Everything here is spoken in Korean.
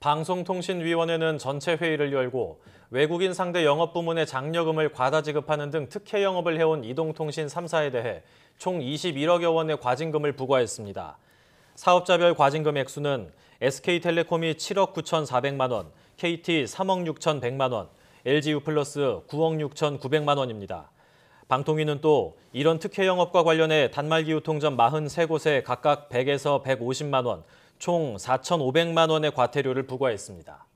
방송통신위원회는 전체 회의를 열고 외국인 상대 영업 부문의 장려금을 과다 지급하는 등 특혜 영업을 해온 이동통신 3사에 대해 총 21억여 원의 과징금을 부과했습니다. 사업자별 과징금 액수는 SK텔레콤이 7억 9,400만 원, KT 3억 6,100만 원, LG U 플러스 9억 6,900만 원입니다. 방통위는 또 이런 특혜 영업과 관련해 단말기 유통점 43곳에 각각 100에서 150만 원, 총 4,500만 원의 과태료를 부과했습니다.